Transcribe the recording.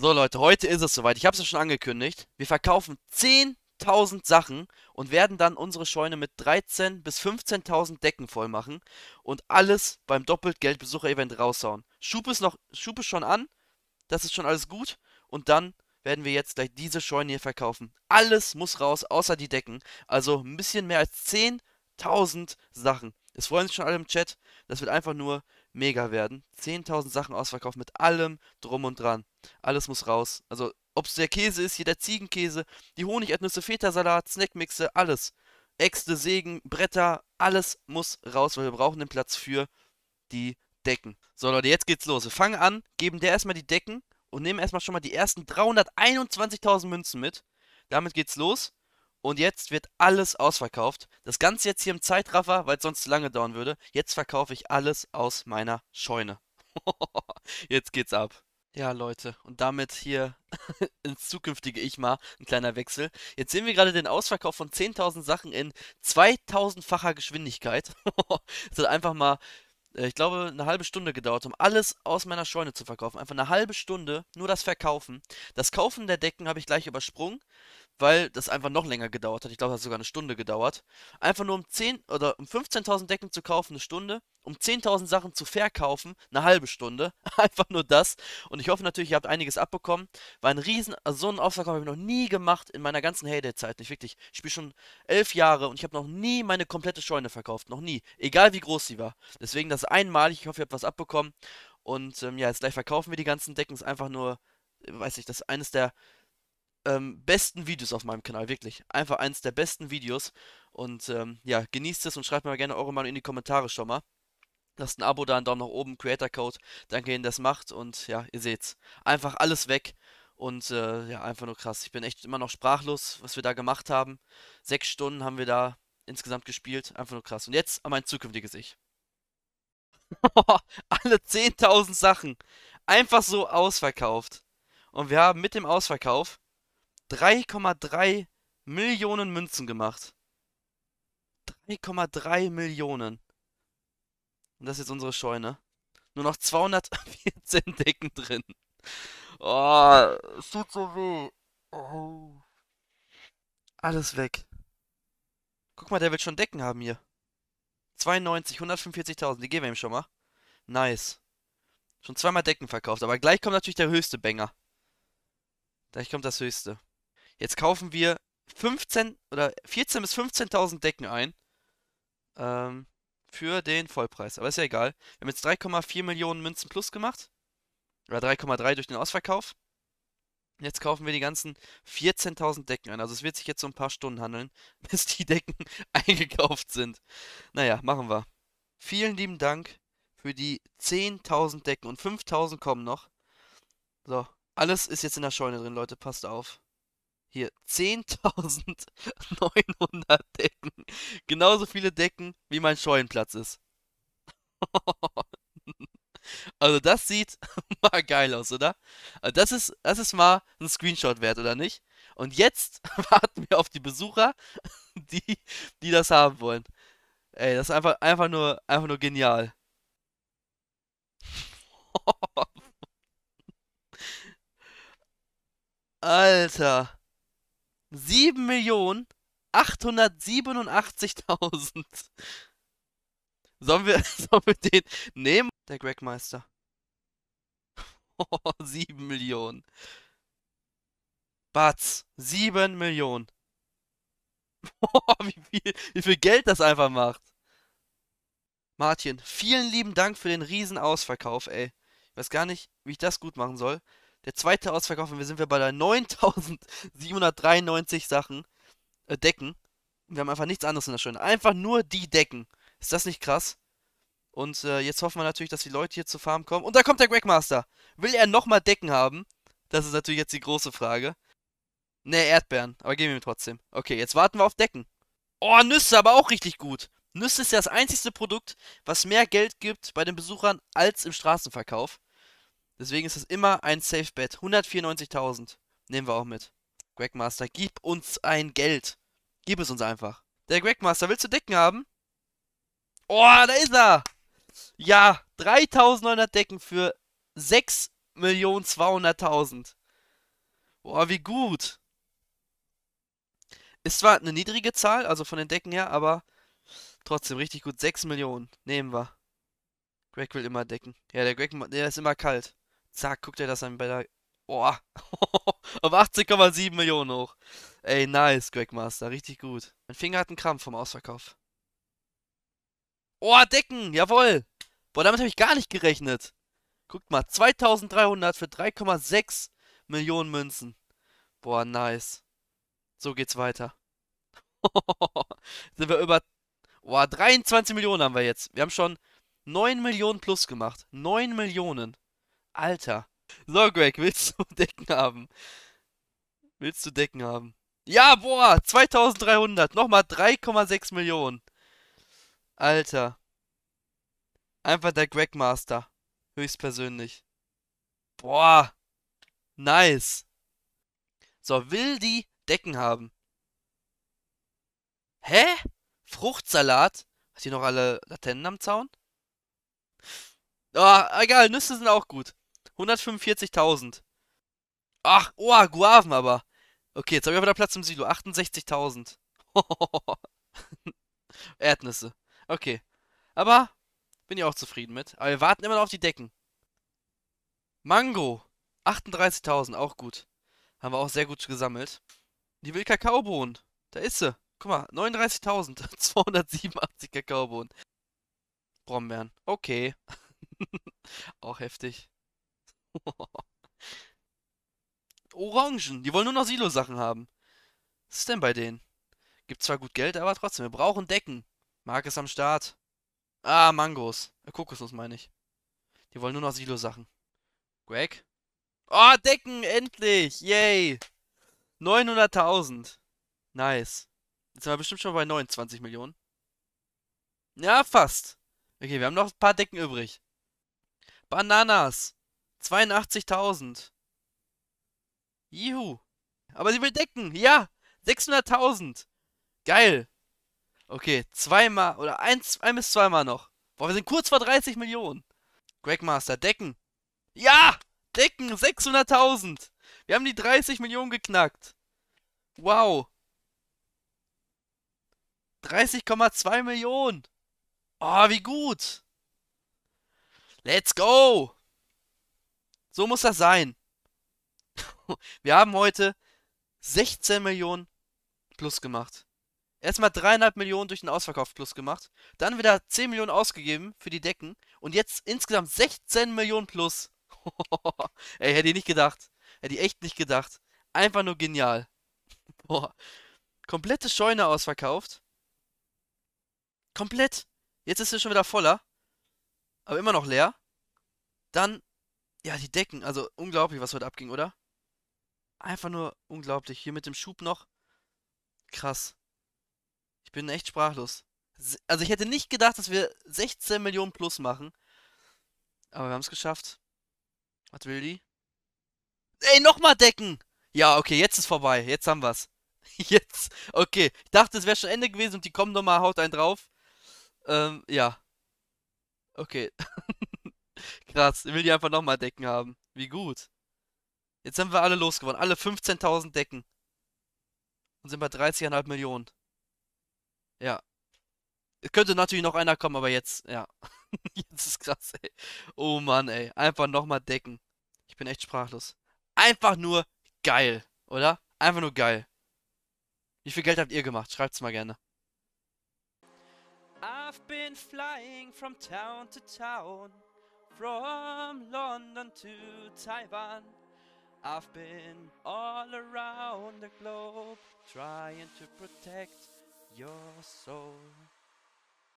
So Leute, heute ist es soweit. Ich habe es ja schon angekündigt. Wir verkaufen 10.000 Sachen und werden dann unsere Scheune mit 13.000 bis 15.000 Decken voll machen und alles beim Doppeltgeldbesucher-Event raushauen. Schub es, noch, schub es schon an, das ist schon alles gut und dann werden wir jetzt gleich diese Scheune hier verkaufen. Alles muss raus, außer die Decken. Also ein bisschen mehr als 10.000 Sachen. Es freuen sich schon alle im Chat. Das wird einfach nur mega werden. 10.000 Sachen ausverkauft mit allem drum und dran. Alles muss raus. Also, ob es der Käse ist, hier der Ziegenkäse, die Honigerdnüsse, Feta-Salat, Snackmixe, alles. Äxte, Sägen, Bretter, alles muss raus, weil wir brauchen den Platz für die Decken. So Leute, jetzt geht's los. Wir fangen an, geben der erstmal die Decken und nehmen erstmal schon mal die ersten 321.000 Münzen mit. Damit geht's los. Und jetzt wird alles ausverkauft. Das Ganze jetzt hier im Zeitraffer, weil es sonst zu lange dauern würde. Jetzt verkaufe ich alles aus meiner Scheune. jetzt geht's ab. Ja, Leute, und damit hier ins zukünftige Ich mal ein kleiner Wechsel. Jetzt sehen wir gerade den Ausverkauf von 10.000 Sachen in 2000-facher Geschwindigkeit. das hat einfach mal, äh, ich glaube, eine halbe Stunde gedauert, um alles aus meiner Scheune zu verkaufen. Einfach eine halbe Stunde, nur das Verkaufen. Das Kaufen der Decken habe ich gleich übersprungen weil das einfach noch länger gedauert hat. Ich glaube, das hat sogar eine Stunde gedauert. Einfach nur um 10 oder um 15.000 Decken zu kaufen, eine Stunde. Um 10.000 Sachen zu verkaufen, eine halbe Stunde. einfach nur das. Und ich hoffe natürlich, ihr habt einiges abbekommen. War ein riesen, also so einen Auftrag habe ich noch nie gemacht in meiner ganzen Heyday-Zeit. Nicht wirklich. Ich spiele schon elf Jahre und ich habe noch nie meine komplette Scheune verkauft. Noch nie. Egal wie groß sie war. Deswegen das einmalig. Ich hoffe, ihr habt was abbekommen. Und ähm, ja, jetzt gleich verkaufen wir die ganzen Decken. Ist einfach nur, weiß ich, das ist eines der ähm, besten Videos auf meinem Kanal, wirklich. Einfach eins der besten Videos. Und ähm, ja, genießt es und schreibt mir gerne eure Meinung in die Kommentare schon mal. Lasst ein Abo da, einen Daumen nach oben, Creator Code. Danke, ihr das macht. Und ja, ihr seht's. Einfach alles weg. Und äh, ja, einfach nur krass. Ich bin echt immer noch sprachlos, was wir da gemacht haben. Sechs Stunden haben wir da insgesamt gespielt. Einfach nur krass. Und jetzt an mein zukünftiges Ich. Alle 10.000 Sachen. Einfach so ausverkauft. Und wir haben mit dem Ausverkauf 3,3 Millionen Münzen gemacht. 3,3 Millionen. Und das ist jetzt unsere Scheune. Nur noch 214 Decken drin. Oh, es tut so weh. Oh. Alles weg. Guck mal, der will schon Decken haben hier. 92, 145.000. Die geben wir ihm schon mal. Nice. Schon zweimal Decken verkauft. Aber gleich kommt natürlich der höchste Banger. Gleich kommt das höchste. Jetzt kaufen wir 15 oder 14 bis 15.000 Decken ein. Ähm, für den Vollpreis. Aber ist ja egal. Wir haben jetzt 3,4 Millionen Münzen plus gemacht. Oder 3,3 durch den Ausverkauf. Jetzt kaufen wir die ganzen 14.000 Decken ein. Also es wird sich jetzt so ein paar Stunden handeln, bis die Decken eingekauft sind. Naja, machen wir. Vielen lieben Dank für die 10.000 Decken. Und 5.000 kommen noch. So, alles ist jetzt in der Scheune drin, Leute. Passt auf hier 10.900 Decken. Genauso viele Decken, wie mein Scheunenplatz ist. also das sieht mal geil aus, oder? Also das ist, das ist mal ein Screenshot wert, oder nicht? Und jetzt warten wir auf die Besucher, die, die das haben wollen. Ey, das ist einfach, einfach, nur, einfach nur genial. Alter. 7.887.000. Sollen wir, sollen wir den nehmen? Der Gregmeister. Oh, 7 Millionen. Batz, 7 Millionen. Oh, wie viel, wie viel Geld das einfach macht. Martin, vielen lieben Dank für den riesen Ausverkauf, ey. Ich weiß gar nicht, wie ich das gut machen soll. Der zweite Ausverkauf, und wir sind wir bei der 9793 Sachen, äh, Decken. Wir haben einfach nichts anderes in der Schöne. Einfach nur die Decken. Ist das nicht krass? Und äh, jetzt hoffen wir natürlich, dass die Leute hier zur Farm kommen. Und da kommt der Gregmaster. Will er nochmal Decken haben? Das ist natürlich jetzt die große Frage. Ne, Erdbeeren. Aber geben wir ihm trotzdem. Okay, jetzt warten wir auf Decken. Oh, Nüsse, aber auch richtig gut. Nüsse ist ja das einzigste Produkt, was mehr Geld gibt bei den Besuchern als im Straßenverkauf. Deswegen ist es immer ein Safe Bet. 194.000 nehmen wir auch mit. Gregmaster, gib uns ein Geld. Gib es uns einfach. Der Gregmaster, willst du Decken haben? Oh, da ist er! Ja, 3900 Decken für 6.200.000. Boah, wie gut. Ist zwar eine niedrige Zahl, also von den Decken her, aber trotzdem richtig gut. 6 Millionen nehmen wir. Greg will immer decken. Ja, der Greg der ist immer kalt zack, guckt er das an bei der. Boah. auf 18,7 Millionen hoch. Ey, nice, Greg Master, richtig gut. Mein Finger hat einen Krampf vom Ausverkauf. Oh, Decken, jawohl. Boah, damit habe ich gar nicht gerechnet. Guckt mal, 2300 für 3,6 Millionen Münzen. Boah, nice. So geht's weiter. Sind wir über... Boah, 23 Millionen haben wir jetzt. Wir haben schon 9 Millionen plus gemacht. 9 Millionen. Alter. So, Greg, willst du Decken haben? Willst du Decken haben? Ja, boah, 2300. Nochmal 3,6 Millionen. Alter. Einfach der Greg Master. Höchstpersönlich. Boah. Nice. So, will die Decken haben. Hä? Fruchtsalat? Hat die noch alle Laternen am Zaun? oh, egal, Nüsse sind auch gut. 145.000. Ach, oh, Guaven aber. Okay, jetzt habe ich wieder Platz im Silo. 68.000. Erdnüsse. Okay. Aber bin ich auch zufrieden mit. Aber wir warten immer noch auf die Decken. Mango. 38.000, auch gut. Haben wir auch sehr gut gesammelt. Die will Kakaobohnen. Da ist sie. Guck mal, 39.287 Kakaobohnen. Brombeeren. Okay. auch heftig. Orangen, die wollen nur noch Silo-Sachen haben. Was ist denn bei denen? Gibt zwar gut Geld, aber trotzdem, wir brauchen Decken. Mark ist am Start. Ah, Mangos. Äh, Kokosnuss meine ich. Die wollen nur noch Silo-Sachen. Greg? Oh, Decken, endlich! Yay! 900.000. Nice. Jetzt sind wir bestimmt schon bei 29 Millionen. Ja, fast. Okay, wir haben noch ein paar Decken übrig. Bananas. 82.000. Juhu. Aber sie will decken. Ja. 600.000. Geil. Okay, zweimal oder eins, ein bis zweimal noch. Boah, wir sind kurz vor 30 Millionen. Gregmaster, decken. Ja! Decken, 600.000. Wir haben die 30 Millionen geknackt. Wow. 30,2 Millionen. Oh, wie gut. Let's go. So muss das sein. Wir haben heute 16 Millionen plus gemacht. Erstmal dreieinhalb Millionen durch den Ausverkauf plus gemacht. Dann wieder 10 Millionen ausgegeben für die Decken. Und jetzt insgesamt 16 Millionen plus. Ey, hätte ich nicht gedacht. Hätte ich echt nicht gedacht. Einfach nur genial. Boah. Komplette Scheune ausverkauft. Komplett. Jetzt ist es schon wieder voller. Aber immer noch leer. Dann ja, die Decken, also unglaublich, was heute abging, oder? Einfach nur unglaublich. Hier mit dem Schub noch. Krass. Ich bin echt sprachlos. Also ich hätte nicht gedacht, dass wir 16 Millionen plus machen. Aber wir haben es geschafft. Was will die? Ey, nochmal decken! Ja, okay, jetzt ist vorbei. Jetzt haben wir's. Jetzt. Okay. Ich dachte, es wäre schon Ende gewesen und die kommen nochmal, haut einen drauf. Ähm, ja. Okay. Krass, ich will die einfach nochmal Decken haben. Wie gut. Jetzt haben wir alle losgeworden. Alle 15.000 Decken. Und sind bei 30,5 Millionen. Ja. Es könnte natürlich noch einer kommen, aber jetzt, ja. jetzt ist krass, ey. Oh Mann, ey. Einfach nochmal Decken. Ich bin echt sprachlos. Einfach nur geil, oder? Einfach nur geil. Wie viel Geld habt ihr gemacht? Schreibt's mal gerne. I've been flying from town to town. From London to Taiwan, I've been all around the globe trying to protect your soul.